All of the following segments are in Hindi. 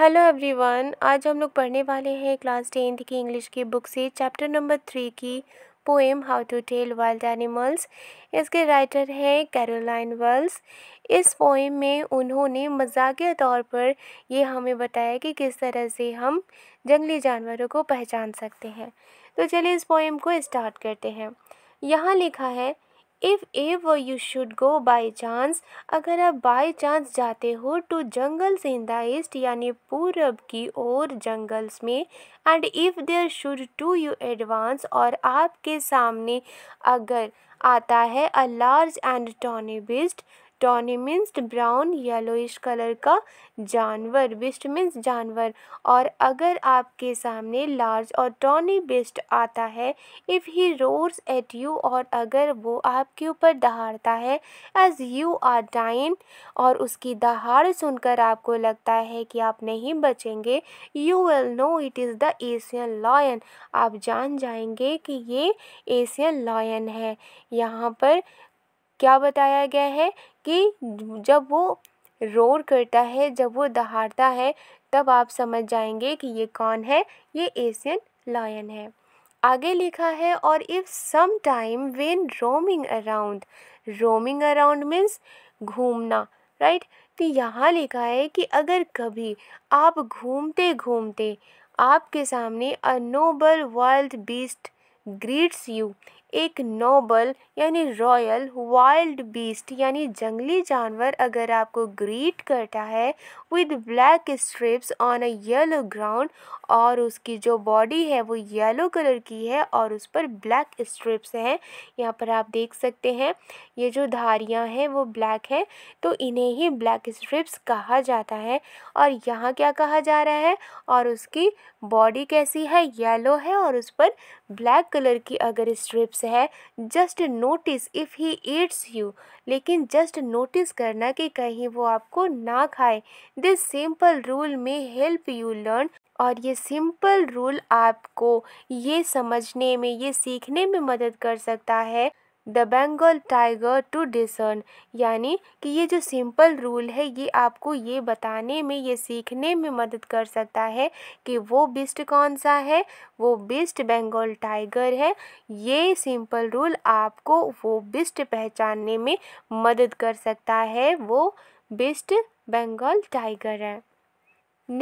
हेलो एवरीवन आज हम लोग पढ़ने वाले हैं क्लास टेंथ की इंग्लिश की बुक से चैप्टर नंबर थ्री की poem how to tell wild animals इसके राइटर हैं कैरोलाइन वर्ल्स इस पोएम में उन्होंने मजाकिया तौर पर ये हमें बताया कि किस तरह से हम जंगली जानवरों को पहचान सकते हैं तो चलिए इस पोएम को स्टार्ट करते हैं यहाँ लिखा है if ever you should go by chance अगर आप बाई चांस जाते हो to jungles in the east यानी पूरब की ओर जंगल्स में and if there should to you advance और आपके सामने अगर आता है a large and tawny beast means brown yellowish colour का जानवर बिस्ट मीन्स जानवर और अगर आपके सामने लार्ज और टॉनी बिस्ट आता है if he roars at you और अगर वो आपके ऊपर दहाड़ता है एज यू आर डाइन और उसकी दहाड़ सुनकर आपको लगता है कि आप नहीं बचेंगे you will know it is the Asian lion आप जान जाएंगे कि ये एशियन लॉयन है यहाँ पर क्या बताया गया है कि जब वो रोर करता है जब वो दहाड़ता है तब आप समझ जाएंगे कि ये कौन है ये एशियन लायन है आगे लिखा है और if some time when roaming around roaming around means घूमना राइट तो यहाँ लिखा है कि अगर कभी आप घूमते घूमते आपके सामने a noble wild beast greets you एक नोबल यानी रॉयल वाइल्ड बीस्ट यानी जंगली जानवर अगर आपको ग्रीट करता है with black stripes on a yellow ground और उसकी जो बॉडी है वो येलो कलर की है और उस पर ब्लैक स्ट्रिप्स हैं यहाँ पर आप देख सकते हैं ये जो धारियाँ हैं वो ब्लैक हैं तो इन्हें ही ब्लैक स्ट्रिप्स कहा जाता है और यहाँ क्या कहा जा रहा है और उसकी बॉडी कैसी है येलो है और उस पर ब्लैक कलर की अगर स्ट्रिप्स टिप्स है just notice if he eats you लेकिन जस्ट नोटिस करना कि कहीं वो आपको ना खाए this simple rule may help you learn और ये सिंपल रूल आपको ये समझने में ये सीखने में मदद कर सकता है the Bengal tiger to discern यानी कि ये जो सिंपल रूल है ये आपको ये बताने में ये सीखने में मदद कर सकता है कि वो बिस्ट कौन सा है वो बिस्ट बेंगल टाइगर है ये सिंपल रूल आपको वो बिस्ट पहचानने में मदद कर सकता है वो बिस्ट बेंगल टाइगर है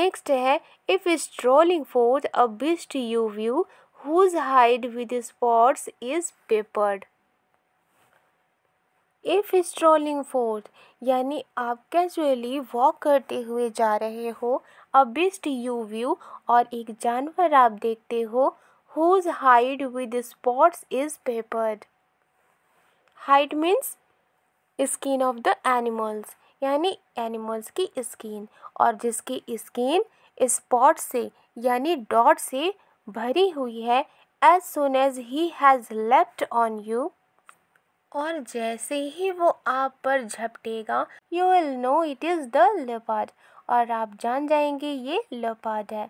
नेक्स्ट है if strolling forth a beast you view whose hide with spots is peppered if strolling forth यानी आप कैजुअली वॉक करते हुए जा रहे हो अबिस्ट यू व्यू और एक जानवर आप देखते हो whose hide with spots is peppered hide means skin of the animals यानी एनिमल्स की स्किन और जिसकी स्किन स्पॉट से यानी डॉट से भरी हुई है as soon as he has left on you और जैसे ही वो आप पर झपटेगा you will know it is the leopard और आप जान जाएंगे ये लेपार्ड है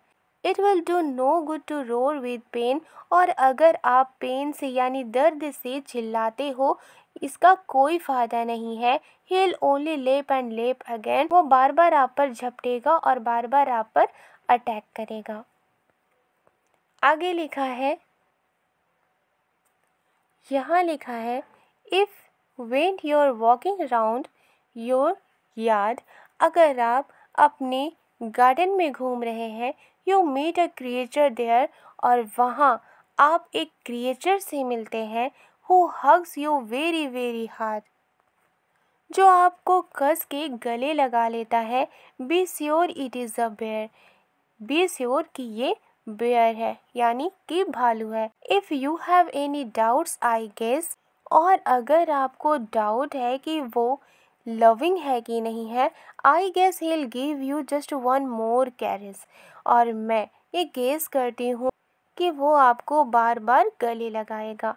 it will do no good to roar with pain और अगर आप पेन से यानी दर्द से चिल्लाते हो इसका कोई फ़ायदा नहीं है he will only leap and leap again वो बार बार आप पर झपटेगा और बार बार आप पर अटैक करेगा आगे लिखा है यहाँ लिखा है if when you're walking round your yard अगर आप अपने गार्डन में घूम रहे हैं you meet a creature there और वहाँ आप एक क्रिएचर से मिलते हैं who hugs you very very hard जो आपको कस के गले लगा लेता है be sure it is a bear be sure कि ये बेयर है यानी कि भालू है if you have any doubts I guess और अगर आपको डाउट है कि वो लविंग है कि नहीं है I guess he give you just one more caress और मैं ये गेस करती हूँ कि वो आपको बार बार गले लगाएगा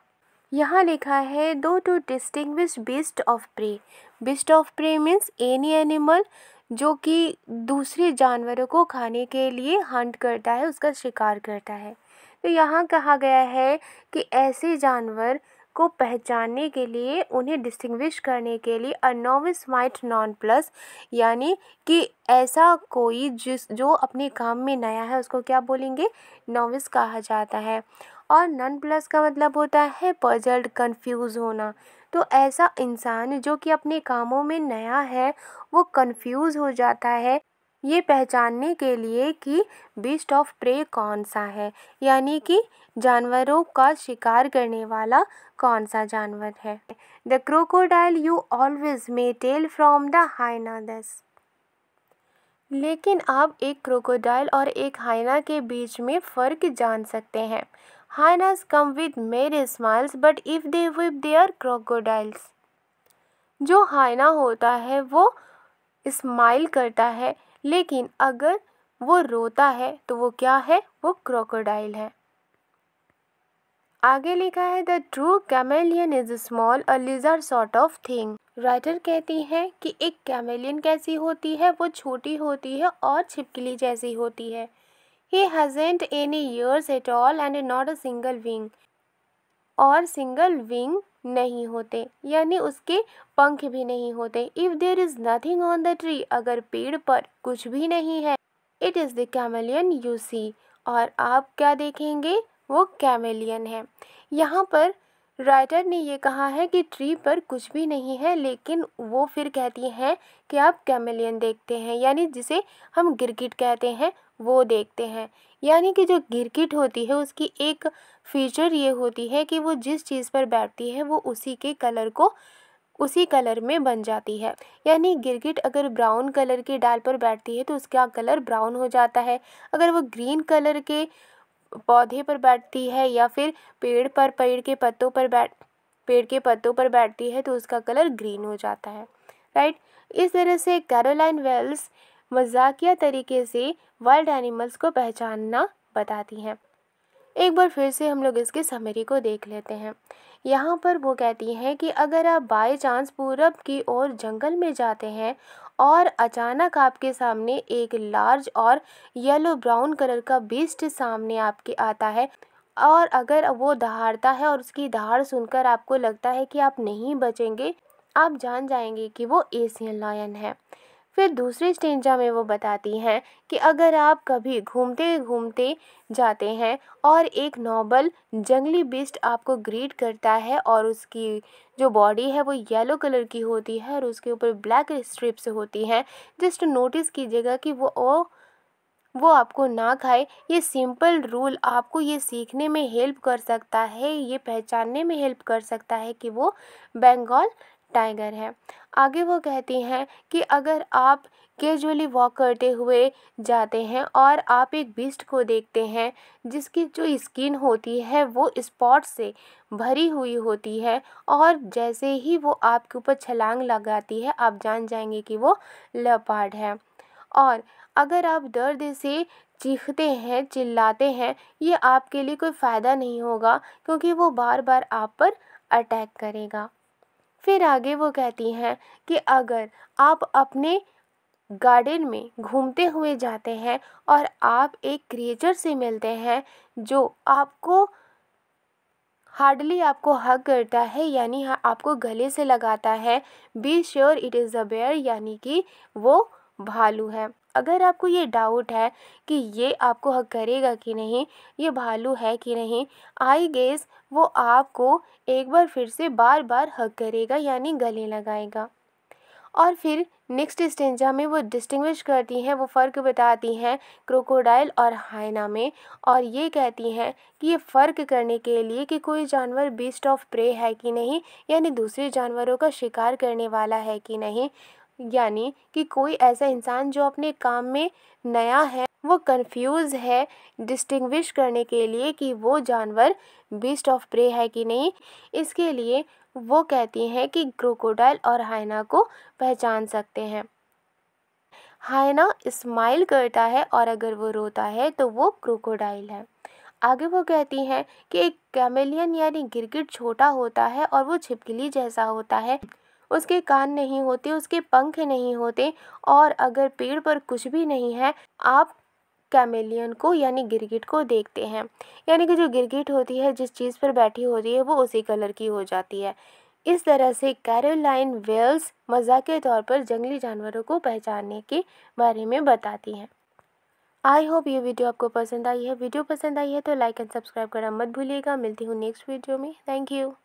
यहाँ लिखा है though to distinguish beast of prey beast of prey means any animal जो कि दूसरे जानवरों को खाने के लिए हंट करता है उसका शिकार करता है तो यहाँ कहा गया है कि ऐसे जानवर को पहचानने के लिए उन्हें डिस्टिंग्विश करने के लिए अ नोविस माइट नॉन प्लस यानी कि ऐसा कोई जिस जो अपने काम में नया है उसको क्या बोलेंगे नोविस कहा जाता है और नन प्लस का मतलब होता है पजल्ड कंफ्यूज होना तो ऐसा इंसान जो कि अपने कामों में नया है वो कंफ्यूज हो जाता है ये पहचानने के लिए कि बीस्ट ऑफ प्रे कौन सा है यानी कि जानवरों का शिकार करने वाला कौन सा जानवर है the crocodile you always may tell from the hyenas लेकिन आप एक क्रोकोडाइल और एक हाइना के बीच में फ़र्क जान सकते हैं hyenas come with merry smiles but if they weep they crocodiles जो हाइना होता है वो स्माइल करता है लेकिन अगर वो रोता है तो वो क्या है वो क्रोकोडाइल है आगे लिखा है the true chameleon is small a lizard sort of thing writer कहती है कि एक कैमेलियन कैसी होती है वो छोटी होती है और छिपकली जैसी होती है he hasn't any ears at all and not a single wing और सिंगल विंग नहीं होते यानी उसके पंख भी नहीं होते if there is nothing on the tree अगर पेड़ पर कुछ भी नहीं है it is the chameleon you see और आप क्या देखेंगे वो कैमेलियन है यहाँ पर राइटर ने ये कहा है कि ट्री पर कुछ भी नहीं है लेकिन वो फिर कहती हैं कि आप कैमेलियन देखते हैं यानी जिसे हम गिरगिट कहते हैं वो देखते हैं यानी कि जो गिरगिट होती है उसकी एक फीचर ये होती है कि वो जिस चीज़ पर बैठती है वो उसी के कलर को उसी कलर में बन जाती है यानी गिरगिट अगर ब्राउन कलर की डाल पर बैठती है तो उसका कलर ब्राउन हो जाता है अगर वो ग्रीन कलर के पौधे पर बैठती है या फिर पेड़ पर पेड़ के पत्तों पर बैठ पेड़ के पत्तों पर बैठती है तो उसका कलर ग्रीन हो जाता है राइट इस तरह से कैरोलाइन वेल्स मजाकिया तरीके से वाइल्ड एनिमल्स को पहचानना बताती हैं एक बार फिर से हम लोग इसके समरी को देख लेते हैं यहाँ पर वो कहती हैं कि अगर आप बाई चांस पूरब की ओर जंगल में जाते हैं और अचानक आपके सामने एक लार्ज और येलो ब्राउन कलर का बीस्ट सामने आपके आता है और अगर वो दहाड़ता है और उसकी दहाड़ सुनकर आपको लगता है कि आप नहीं बचेंगे आप जान जाएंगे कि वो एशियन लायन है फिर दूसरे स्टेंजा में वो बताती हैं कि अगर आप कभी घूमते घूमते जाते हैं और एक नॉबल जंगली बिस्ट आपको ग्रीट करता है और उसकी जो बॉडी है वो येलो कलर की होती है और उसके ऊपर ब्लैक स्ट्रिप्स होती हैं जस्ट नोटिस कीजिएगा कि वो ओ, वो आपको ना खाए ये सिंपल रूल आपको ये सीखने में हेल्प कर सकता है ये पहचानने में हेल्प कर सकता है कि वो बंगाल टाइगर है आगे वो कहती हैं कि अगर आप केजुअली वॉक करते हुए जाते हैं और आप एक बीस्ट को देखते हैं जिसकी जो स्किन होती है वो स्पॉट से भरी हुई होती है और जैसे ही वो आपके ऊपर छलांग लगाती है आप जान जाएंगे कि वो लपाट है और अगर आप दर्द से चीखते हैं चिल्लाते हैं ये आपके लिए कोई फ़ायदा नहीं होगा क्योंकि वो बार बार आप पर अटैक करेगा फिर आगे वो कहती हैं कि अगर आप अपने गार्डन में घूमते हुए जाते हैं और आप एक क्रिएचर से मिलते हैं जो आपको हार्डली आपको हक करता है यानी हाँ, आपको गले से लगाता है be sure it is a bear यानी कि वो भालू है अगर आपको ये डाउट है कि ये आपको हक करेगा कि नहीं ये भालू है कि नहीं आई गेस वो आपको एक बार फिर से बार बार हक करेगा यानी गले लगाएगा और फिर नेक्स्ट स्टेंजा में वो डिस्टिंग्विश करती हैं वो फ़र्क बताती हैं क्रोकोडाइल और हाइना में और ये कहती हैं कि ये फ़र्क करने के लिए कि कोई जानवर बीस्ट ऑफ प्रे है कि नहीं यानी दूसरे जानवरों का शिकार करने वाला है कि नहीं यानी कि कोई ऐसा इंसान जो अपने काम में नया है वो कंफ्यूज है डिस्टिंग्विश करने के लिए कि वो जानवर बीस्ट ऑफ प्रे है कि नहीं इसके लिए वो कहती हैं कि क्रोकोडाइल और हाइना को पहचान सकते हैं हाइना स्माइल करता है और अगर वो रोता है तो वो क्रोकोडाइल है आगे वो कहती हैं कि एक कैमेलियन यानी गिरगिट छोटा होता है और वो छिपकली जैसा होता है उसके कान नहीं होते उसके पंख नहीं होते और अगर पेड़ पर कुछ भी नहीं है आप कैमेलियन को यानी गिरगिट को देखते हैं यानी कि जो गिरगिट होती है जिस चीज़ पर बैठी होती है वो उसी कलर की हो जाती है इस तरह से कैरोलाइन वेल्स मज़ा के तौर पर जंगली जानवरों को पहचानने के बारे में बताती हैं आई होप ये वीडियो आपको पसंद आई है वीडियो पसंद आई है तो लाइक एंड सब्सक्राइब करना मत भूलिएगा मिलती हूँ नेक्स्ट वीडियो में थैंक यू